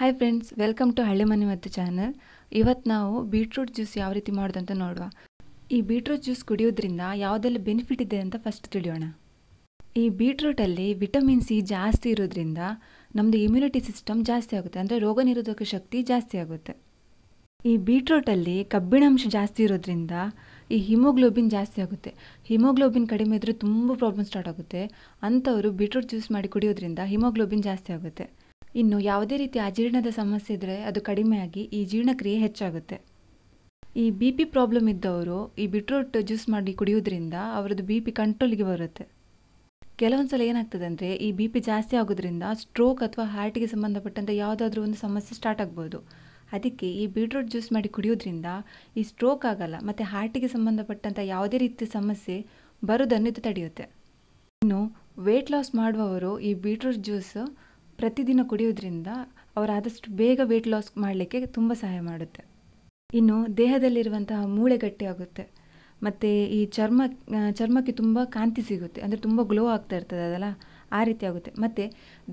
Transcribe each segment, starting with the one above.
hi friends welcome to ಹಳ್ಳಿ ಮನೆ ಮತ್ತು ಚಾನಲ್ ಇವತ್ತು ನಾವು ಬೀಟ್ರೂಟ್ ಜ್ಯೂಸ್ ಯಾವ ರೀತಿ ಮಾಡೋದು ಅಂತ ನೋಡುವ ಈ ಬೀಟ್ರೂಟ್ ಜ್ಯೂಸ್ ಕುಡಿಯೋದ್ರಿಂದ ಯಾವುದೆಲ್ಲ ಬೆನಿಫಿಟ್ ಇದೆ ಅಂತ ಫಸ್ಟ್ ತಿಳಿಯೋಣ ಈ ಬೀಟ್ರೂಟಲ್ಲಿ ವಿಟಮಿನ್ ಸಿ ಜಾಸ್ತಿ ಇರೋದ್ರಿಂದ ನಮ್ಮದು ಇಮ್ಯುನಿಟಿ ಸಿಸ್ಟಮ್ ಜಾಸ್ತಿ ಆಗುತ್ತೆ ಅಂದರೆ ರೋಗ ನಿರೋಧಕ ಶಕ್ತಿ ಜಾಸ್ತಿ ಆಗುತ್ತೆ ಈ ಬೀಟ್ರೂಟಲ್ಲಿ ಕಬ್ಬಿಣಾಂಶ ಜಾಸ್ತಿ ಇರೋದ್ರಿಂದ ಈ ಹಿಮೋಗ್ಲೋಬಿನ್ ಜಾಸ್ತಿ ಆಗುತ್ತೆ ಹಿಮೋಗ್ಲೋಬಿನ್ ಕಡಿಮೆ ಇದ್ದರೆ ತುಂಬ ಪ್ರಾಬ್ಲಮ್ ಸ್ಟಾರ್ಟ್ ಆಗುತ್ತೆ ಅಂಥವರು ಬೀಟ್ರೂಟ್ ಜ್ಯೂಸ್ ಮಾಡಿ ಕುಡಿಯೋದ್ರಿಂದ ಹಿಮೋಗ್ಲೋಬಿನ್ ಜಾಸ್ತಿ ಆಗುತ್ತೆ ಇನ್ನು ಯಾವುದೇ ರೀತಿ ಅಜೀರ್ಣದ ಸಮಸ್ಯೆ ಇದ್ದರೆ ಅದು ಕಡಿಮೆಯಾಗಿ ಈ ಜೀರ್ಣಕ್ರಿಯೆ ಹೆಚ್ಚಾಗುತ್ತೆ ಈ ಬಿ ಪಿ ಪ್ರಾಬ್ಲಮ್ ಇದ್ದವರು ಈ ಬಿಟ್ರೂಟ್ ಜ್ಯೂಸ್ ಮಾಡಿ ಕುಡಿಯೋದ್ರಿಂದ ಅವರದ್ದು ಬಿ ಪಿ ಕಂಟ್ರೋಲ್ಗೆ ಬರುತ್ತೆ ಕೆಲವೊಂದು ಸಲ ಏನಾಗ್ತದೆ ಅಂದರೆ ಈ ಬಿ ಪಿ ಜಾಸ್ತಿ ಆಗೋದ್ರಿಂದ ಸ್ಟ್ರೋಕ್ ಅಥವಾ ಹಾರ್ಟಿಗೆ ಸಂಬಂಧಪಟ್ಟಂಥ ಯಾವುದಾದ್ರೂ ಒಂದು ಸಮಸ್ಯೆ ಸ್ಟಾರ್ಟ್ ಆಗ್ಬೋದು ಅದಕ್ಕೆ ಈ ಬೀಟ್ರೂಟ್ ಜ್ಯೂಸ್ ಮಾಡಿ ಕುಡಿಯೋದ್ರಿಂದ ಈ ಸ್ಟ್ರೋಕ್ ಆಗಲ್ಲ ಮತ್ತು ಹಾರ್ಟಿಗೆ ಸಂಬಂಧಪಟ್ಟಂಥ ಯಾವುದೇ ರೀತಿಯ ಸಮಸ್ಯೆ ಬರೋದನ್ನು ಇದು ತಡೆಯುತ್ತೆ ಇನ್ನು ವೆಯ್ಟ್ ಲಾಸ್ ಮಾಡುವವರು ಈ ಬೀಟ್ರೂಟ್ ಜ್ಯೂಸ್ ಪ್ರತಿದಿನ ಕುಡಿಯೋದ್ರಿಂದ ಅವರು ಆದಷ್ಟು ಬೇಗ ವೇಟ್ ಲಾಸ್ ಮಾಡಲಿಕ್ಕೆ ತುಂಬ ಸಹಾಯ ಮಾಡುತ್ತೆ ಇನ್ನು ದೇಹದಲ್ಲಿರುವಂತಹ ಮೂಳೆ ಗಟ್ಟಿಯಾಗುತ್ತೆ ಮತ್ತು ಈ ಚರ್ಮ ಚರ್ಮಕ್ಕೆ ತುಂಬ ಕಾಂತಿ ಸಿಗುತ್ತೆ ಅಂದರೆ ತುಂಬ ಗ್ಲೋ ಆಗ್ತಾ ಇರ್ತದೆ ಅದಲ್ಲ ಆ ರೀತಿ ಆಗುತ್ತೆ ಮತ್ತು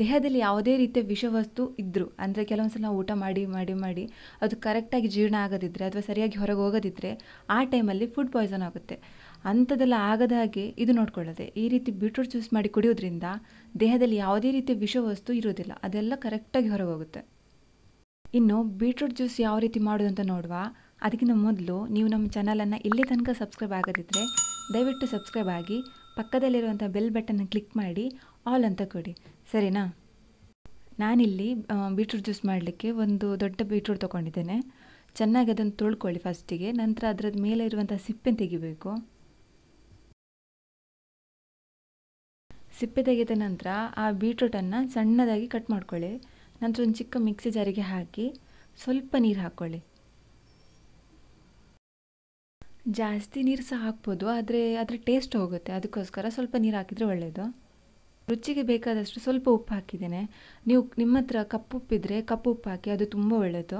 ದೇಹದಲ್ಲಿ ಯಾವುದೇ ರೀತಿಯ ವಿಷವಸ್ತು ಇದ್ದರೂ ಅಂದರೆ ಕೆಲವೊಂದು ಸಲ ಊಟ ಮಾಡಿ ಮಾಡಿ ಮಾಡಿ ಅದು ಕರೆಕ್ಟಾಗಿ ಜೀರ್ಣ ಆಗೋದಿದ್ದರೆ ಅಥವಾ ಸರಿಯಾಗಿ ಹೊರಗೆ ಹೋಗೋದಿದ್ದರೆ ಆ ಟೈಮಲ್ಲಿ ಫುಡ್ ಪಾಯ್ಸನ್ ಆಗುತ್ತೆ ಅಂಥದ್ದೆಲ್ಲ ಆಗದ ಹಾಗೆ ಇದು ನೋಡ್ಕೊಳ್ಳೋದೆ ಈ ರೀತಿ ಬೀಟ್ರೂಟ್ ಜ್ಯೂಸ್ ಮಾಡಿ ಕುಡಿಯೋದ್ರಿಂದ ದೇಹದಲ್ಲಿ ಯಾವುದೇ ರೀತಿಯ ವಿಷವಸ್ತು ಇರೋದಿಲ್ಲ ಅದೆಲ್ಲ ಕರೆಕ್ಟಾಗಿ ಹೊರಗೆ ಹೋಗುತ್ತೆ ಇನ್ನು ಬೀಟ್ರೂಟ್ ಜ್ಯೂಸ್ ಯಾವ ರೀತಿ ಮಾಡೋದು ಅಂತ ನೋಡುವ ಅದಕ್ಕಿಂತ ಮೊದಲು ನೀವು ನಮ್ಮ ಚಾನಲನ್ನು ಇಲ್ಲೇ ತನಕ ಸಬ್ಸ್ಕ್ರೈಬ್ ಆಗದಿದ್ದರೆ ದಯವಿಟ್ಟು ಸಬ್ಸ್ಕ್ರೈಬ್ ಆಗಿ ಪಕ್ಕದಲ್ಲಿರುವಂಥ ಬೆಲ್ ಬಟನ್ನ ಕ್ಲಿಕ್ ಮಾಡಿ ಆಲ್ ಅಂತ ಕೊಡಿ ಸರಿನಾ ನಾನಿಲ್ಲಿ ಬೀಟ್ರೂಟ್ ಜ್ಯೂಸ್ ಮಾಡಲಿಕ್ಕೆ ಒಂದು ದೊಡ್ಡ ಬೀಟ್ರೂಟ್ ತೊಗೊಂಡಿದ್ದೇನೆ ಚೆನ್ನಾಗಿ ಅದನ್ನು ತೊಳ್ಕೊಳ್ಳಿ ಫಸ್ಟಿಗೆ ನಂತರ ಅದರ ಮೇಲೆ ಇರುವಂಥ ಸಿಪ್ಪೆ ತೆಗಿಬೇಕು ಸಿಪ್ಪೆ ತೆಗೆದ ನಂತರ ಆ ಬೀಟ್ರೂಟನ್ನು ಸಣ್ಣದಾಗಿ ಕಟ್ ಮಾಡ್ಕೊಳ್ಳಿ ನಂತರ ಒಂದು ಚಿಕ್ಕ ಮಿಕ್ಸಿ ಜಾರಿಗೆ ಹಾಕಿ ಸ್ವಲ್ಪ ನೀರು ಹಾಕ್ಕೊಳ್ಳಿ ಜಾಸ್ತಿ ನೀರು ಸಹ ಹಾಕ್ಬೋದು ಆದರೆ ಅದರ ಟೇಸ್ಟ್ ಹೋಗುತ್ತೆ ಅದಕ್ಕೋಸ್ಕರ ಸ್ವಲ್ಪ ನೀರು ಹಾಕಿದರೆ ಒಳ್ಳೆಯದು ರುಚಿಗೆ ಬೇಕಾದಷ್ಟು ಸ್ವಲ್ಪ ಉಪ್ಪು ಹಾಕಿದ್ದೇನೆ ನೀವು ನಿಮ್ಮ ಹತ್ರ ಕಪ್ಪು ಉಪ್ಪಿದ್ರೆ ಕಪ್ಪು ಉಪ್ಪು ಹಾಕಿ ಅದು ತುಂಬ ಒಳ್ಳೆಯದು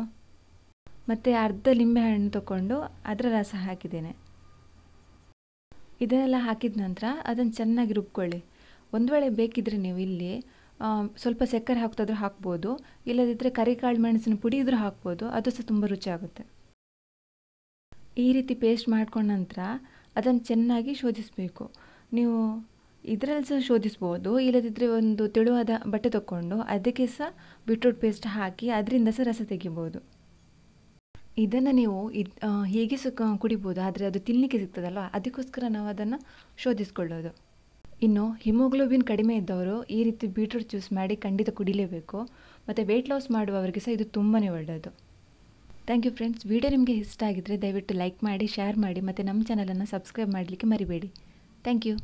ಮತ್ತು ಅರ್ಧ ಲಿಂಬೆ ಹಣ್ಣು ತಗೊಂಡು ಅದರ ರಸ ಹಾಕಿದ್ದೇನೆ ಇದನ್ನೆಲ್ಲ ಹಾಕಿದ ನಂತರ ಅದನ್ನು ಚೆನ್ನಾಗಿ ರುಬ್ಕೊಳ್ಳಿ ಒಂದು ವೇಳೆ ಬೇಕಿದ್ರೆ ನೀವು ಇಲ್ಲಿ ಸ್ವಲ್ಪ ಸಕ್ಕರೆ ಹಾಕ್ತಾದ್ರೂ ಹಾಕ್ಬೋದು ಇಲ್ಲದಿದ್ದರೆ ಕರಿಕಾಳು ಮೆಣಸಿನ ಪುಡಿ ಇದ್ರೂ ಹಾಕ್ಬೋದು ಅದು ಸಹ ತುಂಬ ರುಚಿ ಆಗುತ್ತೆ ಈ ರೀತಿ ಪೇಸ್ಟ್ ಮಾಡ್ಕೊಂಡ ನಂತರ ಅದನ್ನು ಚೆನ್ನಾಗಿ ಶೋಧಿಸಬೇಕು ನೀವು ಇದರಲ್ಲಿ ಸಹ ಶೋಧಿಸ್ಬೋದು ಇಲ್ಲದಿದ್ದರೆ ಒಂದು ತೆಳುವಾದ ಬಟ್ಟೆ ತಗೊಂಡು ಅದಕ್ಕೆ ಸಹ ಬೀಟ್ರೂಟ್ ಪೇಸ್ಟ್ ಹಾಕಿ ಅದರಿಂದ ಸಹ ರಸ ತೆಗಿಬೋದು ಇದನ್ನು ನೀವು ಇದು ಹೀಗೆ ಸಹ ಕುಡಿಬೋದು ಆದರೆ ಅದು ತಿನ್ನಲಿಕ್ಕೆ ಸಿಗ್ತದಲ್ವ ಅದಕ್ಕೋಸ್ಕರ ನಾವು ಅದನ್ನು ಶೋಧಿಸ್ಕೊಳ್ಳೋದು ಇನ್ನು ಹಿಮೋಗ್ಲೋಬಿನ್ ಕಡಿಮೆ ಇದ್ದವರು ಈ ರೀತಿ ಬೀಟ್ರೂಟ್ ಜ್ಯೂಸ್ ಮಾಡಿ ಖಂಡಿತ ಕುಡಿಲೇಬೇಕು ಮತ್ತು ವೆಯ್ಟ್ ಲಾಸ್ ಮಾಡುವವರಿಗೆ ಸಹ ಇದು ತುಂಬಾ ಒಳ್ಳೆಯದು ಥ್ಯಾಂಕ್ ಯು ಫ್ರೆಂಡ್ಸ್ ವಿಡಿಯೋ ನಿಮಗೆ ಇಷ್ಟ ಆಗಿದ್ದರೆ ದಯವಿಟ್ಟು ಲೈಕ್ ಮಾಡಿ ಶೇರ್ ಮಾಡಿ ಮತ್ತು ನಮ್ಮ ಚಾನಲನ್ನು ಸಬ್ಸ್ಕ್ರೈಬ್ ಮಾಡಲಿಕ್ಕೆ ಮರಿಬೇಡಿ ಥ್ಯಾಂಕ್ ಯು